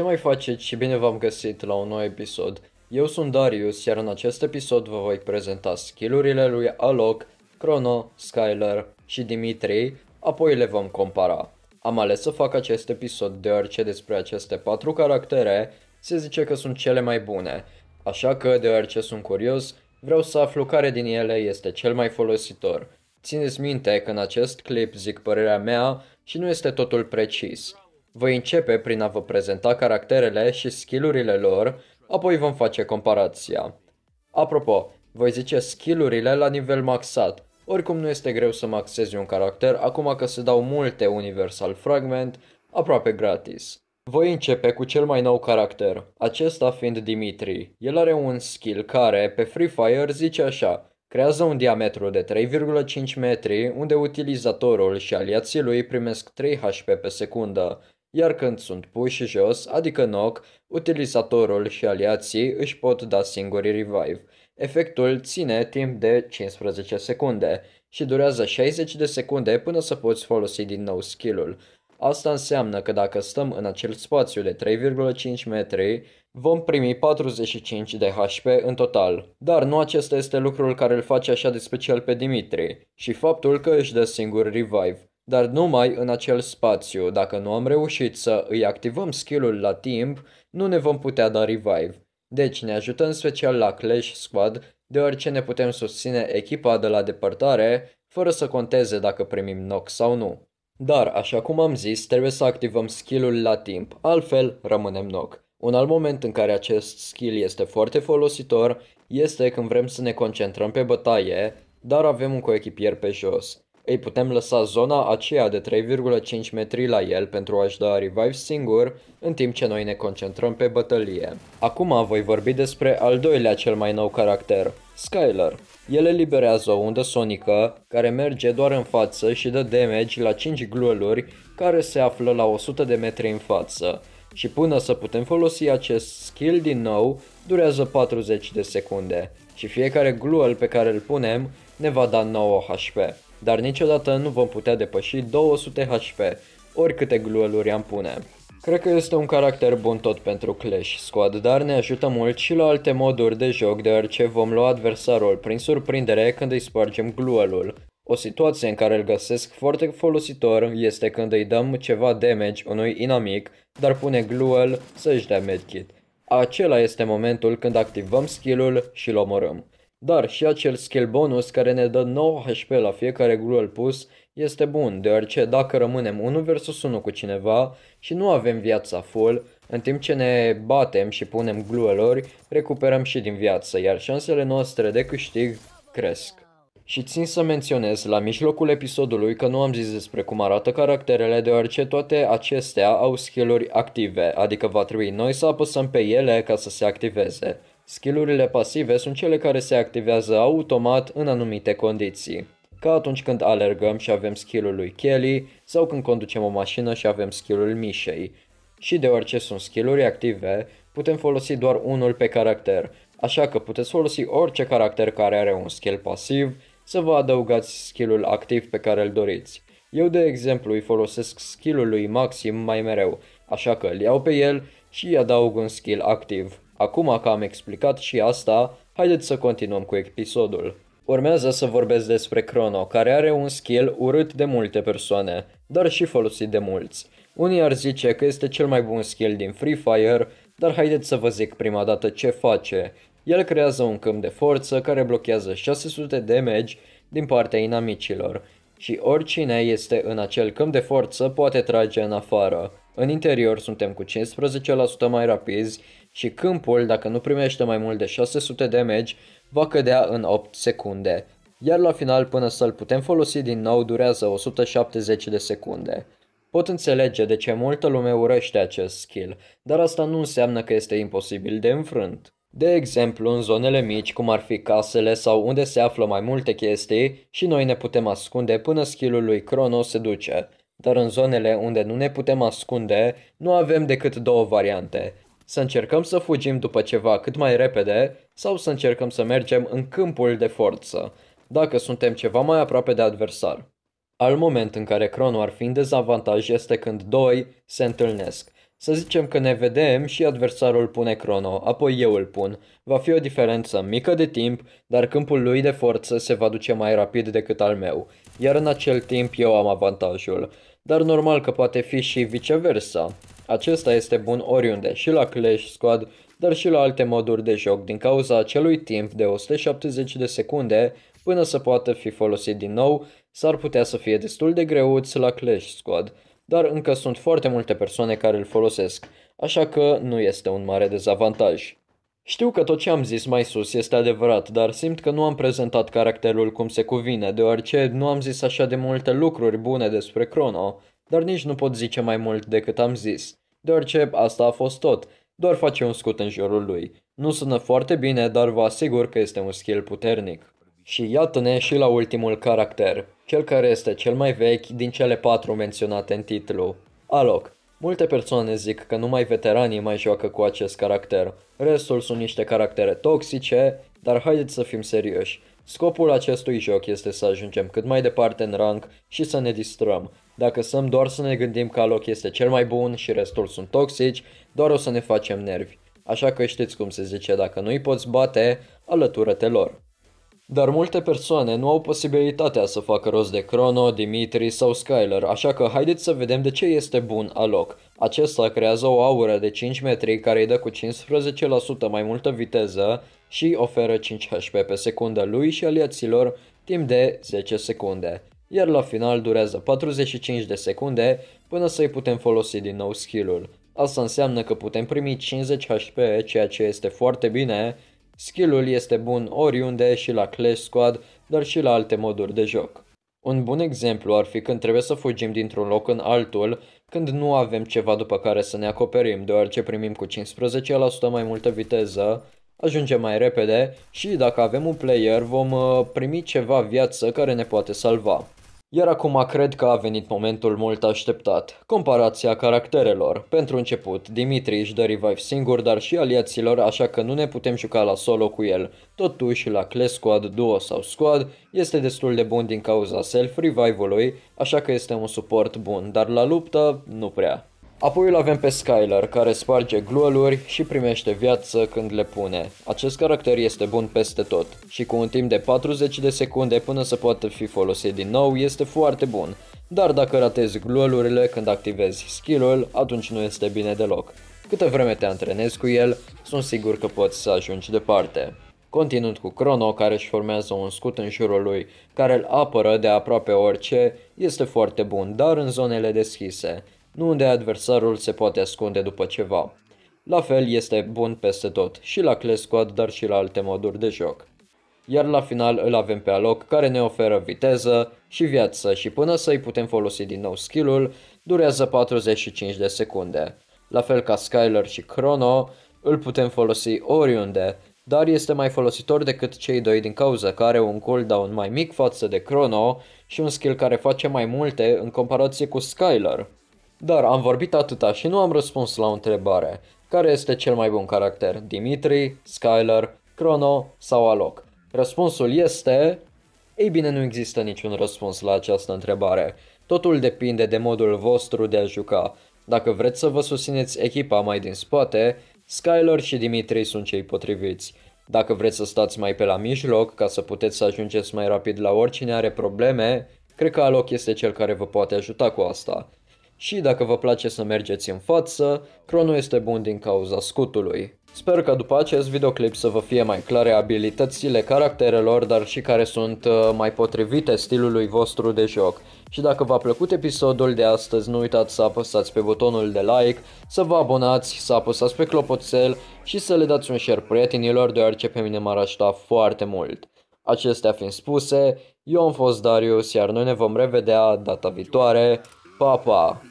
Ce mai faceți și bine v-am găsit la un nou episod. Eu sunt Darius, iar în acest episod vă voi prezenta skillurile lui Alok, Chrono, Skyler și Dimitri, apoi le vom compara. Am ales să fac acest episod deoarece despre aceste patru caractere se zice că sunt cele mai bune, așa că deoarece sunt curios, vreau să aflu care din ele este cel mai folositor. Țineți minte că în acest clip zic părerea mea și nu este totul precis. Voi începe prin a vă prezenta caracterele și skillurile lor, apoi vom face comparația. Apropo, voi zice skillurile la nivel maxat. Oricum nu este greu să maxezi un caracter acum că se dau multe Universal Fragment aproape gratis. Voi începe cu cel mai nou caracter, acesta fiind Dimitri. El are un skill care, pe Free Fire, zice așa – creează un diametru de 3,5 metri unde utilizatorul și aliații lui primesc 3 HP pe secundă iar când sunt puși jos, adică knock, utilizatorul și aliații își pot da singuri revive. Efectul ține timp de 15 secunde și durează 60 de secunde până să poți folosi din nou skill-ul. Asta înseamnă că dacă stăm în acel spațiu de 3,5 metri, vom primi 45 de HP în total. Dar nu acesta este lucrul care îl face așa de special pe Dimitri și faptul că își dă singur revive dar numai în acel spațiu. Dacă nu am reușit să îi activăm skill-ul la timp, nu ne vom putea da revive. Deci ne ajută în special la Clash Squad, deoarece ne putem susține echipa de la depărtare, fără să conteze dacă primim knock sau nu. Dar, așa cum am zis, trebuie să activăm skill-ul la timp, altfel rămânem knock. Un alt moment în care acest skill este foarte folositor este când vrem să ne concentrăm pe bătaie, dar avem un coechipier pe jos. Ei putem lăsa zona aceea de 3,5 metri la el pentru a-și da revive singur, în timp ce noi ne concentrăm pe bătălie. Acum voi vorbi despre al doilea cel mai nou caracter, Skyler. El eliberează o undă sonică care merge doar în față și dă damage la 5 glueluri care se află la 100 de metri în față. Și până să putem folosi acest skill din nou, durează 40 de secunde. Și fiecare gluel pe care îl punem ne va da 9 HP dar niciodată nu vom putea depăși 200 HP, oricâte glueluri am pune. Cred că este un caracter bun tot pentru Clash Squad, dar ne ajută mult și la alte moduri de joc, deoarece vom lua adversarul prin surprindere când îi spargem gluelul. O situație în care îl găsesc foarte folositor este când îi dăm ceva damage unui inamic, dar pune gluel să-și dea medkit. Acela este momentul când activăm skill-ul și-l omorâm. Dar și acel skill bonus care ne dă 9 HP la fiecare gruel pus este bun, deoarece dacă rămânem 1 vs 1 cu cineva și nu avem viața full, în timp ce ne batem și punem gluelori, recuperăm și din viață, iar șansele noastre de câștig cresc. Și țin să menționez la mijlocul episodului că nu am zis despre cum arată caracterele deoarece toate acestea au skill-uri active, adică va trebui noi să apăsăm pe ele ca să se activeze. Skillurile pasive sunt cele care se activează automat în anumite condiții, ca atunci când alergăm și avem skillul lui Kelly sau când conducem o mașină și avem skillul Mișei. Și deoarece sunt skilluri active, putem folosi doar unul pe caracter, așa că puteți folosi orice caracter care are un skill pasiv să vă adăugați skillul activ pe care îl doriți. Eu, de exemplu, îi folosesc skillul lui Maxim mai mereu, așa că îl iau pe el și îi adaug un skill activ. Acum că am explicat și asta, haideți să continuăm cu episodul. Urmează să vorbesc despre Crono, care are un skill urât de multe persoane, dar și folosit de mulți. Unii ar zice că este cel mai bun skill din Free Fire, dar haideți să vă zic prima dată ce face. El creează un câmp de forță care blochează 600 damage din partea inamicilor și oricine este în acel câmp de forță poate trage în afară. În interior suntem cu 15% mai rapizi și câmpul, dacă nu primește mai mult de 600 damage, va cădea în 8 secunde, iar la final până să-l putem folosi din nou durează 170 de secunde. Pot înțelege de ce multă lume urăște acest skill, dar asta nu înseamnă că este imposibil de înfrânt. De exemplu, în zonele mici, cum ar fi casele sau unde se află mai multe chestii, și noi ne putem ascunde până skillul lui Crono se duce. Dar în zonele unde nu ne putem ascunde, nu avem decât două variante. Să încercăm să fugim după ceva cât mai repede sau să încercăm să mergem în câmpul de forță, dacă suntem ceva mai aproape de adversar. Al moment în care Crono ar fi în dezavantaj este când doi se întâlnesc. Să zicem că ne vedem și adversarul pune Crono, apoi eu îl pun. Va fi o diferență mică de timp, dar câmpul lui de forță se va duce mai rapid decât al meu, iar în acel timp eu am avantajul dar normal că poate fi și viceversa. Acesta este bun oriunde, și la Clash Squad, dar și la alte moduri de joc din cauza acelui timp de 170 de secunde până să poată fi folosit din nou, s-ar putea să fie destul de greuț la Clash Squad, dar încă sunt foarte multe persoane care îl folosesc, așa că nu este un mare dezavantaj. Știu că tot ce am zis mai sus este adevărat, dar simt că nu am prezentat caracterul cum se cuvine, deoarece nu am zis așa de multe lucruri bune despre Crono, dar nici nu pot zice mai mult decât am zis, deoarece asta a fost tot, doar face un scut în jurul lui. Nu sună foarte bine, dar vă asigur că este un skill puternic. Și iată-ne și la ultimul caracter, cel care este cel mai vechi din cele patru menționate în titlu, Alok. Multe persoane zic că numai veteranii mai joacă cu acest caracter, restul sunt niște caractere toxice, dar haideți să fim serioși. Scopul acestui joc este să ajungem cât mai departe în rank și să ne distrăm. Dacă stăm doar să ne gândim că loc este cel mai bun și restul sunt toxici, doar o să ne facem nervi. Așa că știți cum se zice, dacă nu-i poți bate, alătură-te lor. Dar multe persoane nu au posibilitatea să facă rost de Crono, Dimitri sau Skyler, așa că haideți să vedem de ce este bun Alok. Acesta creează o aură de 5 metri care îi dă cu 15% mai multă viteză și oferă 5 HP pe secundă lui și aliaților timp de 10 secunde. Iar la final durează 45 de secunde până să-i putem folosi din nou skill-ul. Asta înseamnă că putem primi 50 HP, ceea ce este foarte bine Skillul este bun oriunde și la Clash Squad, dar și la alte moduri de joc. Un bun exemplu ar fi când trebuie să fugim dintr-un loc în altul, când nu avem ceva după care să ne acoperim, deoarece primim cu 15% mai multă viteză, ajungem mai repede și dacă avem un player vom uh, primi ceva viață care ne poate salva. Iar acum cred că a venit momentul mult așteptat, comparația caracterelor. Pentru început, Dimitri își dă revive singur, dar și aliaților, așa că nu ne putem juca la solo cu el. Totuși, la Clash Squad, Duo sau Squad, este destul de bun din cauza self-revive-ului, așa că este un suport bun, dar la luptă, nu prea. Apoi îl avem pe Skyler care sparge glueluri și primește viață când le pune. Acest caracter este bun peste tot și cu un timp de 40 de secunde până să poată fi folosit din nou este foarte bun, dar dacă ratezi gluelurile când activezi skill-ul, atunci nu este bine deloc. Câte vreme te antrenezi cu el, sunt sigur că poți să ajungi departe. Continuând cu Crono, care își formează un scut în jurul lui, care îl apără de aproape orice, este foarte bun, dar în zonele deschise nu unde adversarul se poate ascunde după ceva. La fel este bun peste tot, și la Clash Squad, dar și la alte moduri de joc. Iar la final îl avem pe Alok care ne oferă viteză și viață și până să îi putem folosi din nou skill-ul, durează 45 de secunde. La fel ca Skyler și Chrono, îl putem folosi oriunde, dar este mai folositor decât cei doi din cauza că are un cooldown mai mic față de Chrono și un skill care face mai multe în comparație cu Skyler. Dar am vorbit atâta și nu am răspuns la o întrebare. Care este cel mai bun caracter? Dimitri, Skyler, Crono sau Alok? Răspunsul este... Ei bine, nu există niciun răspuns la această întrebare. Totul depinde de modul vostru de a juca. Dacă vreți să vă susțineți echipa mai din spate, Skyler și Dimitri sunt cei potriviți. Dacă vreți să stați mai pe la mijloc ca să puteți să ajungeți mai rapid la oricine are probleme, cred că Alok este cel care vă poate ajuta cu asta și dacă vă place să mergeți în față, cronul este bun din cauza scutului. Sper că după acest videoclip să vă fie mai clare abilitățile caracterelor, dar și care sunt uh, mai potrivite stilului vostru de joc. Și dacă v-a plăcut episodul de astăzi, nu uitați să apăsați pe butonul de like, să vă abonați, să apăsați pe clopoțel și să le dați un share prietenilor, deoarece pe mine m-ar ajuta foarte mult. Acestea fiind spuse, eu am fost Darius, iar noi ne vom revedea data viitoare. Pa, pa!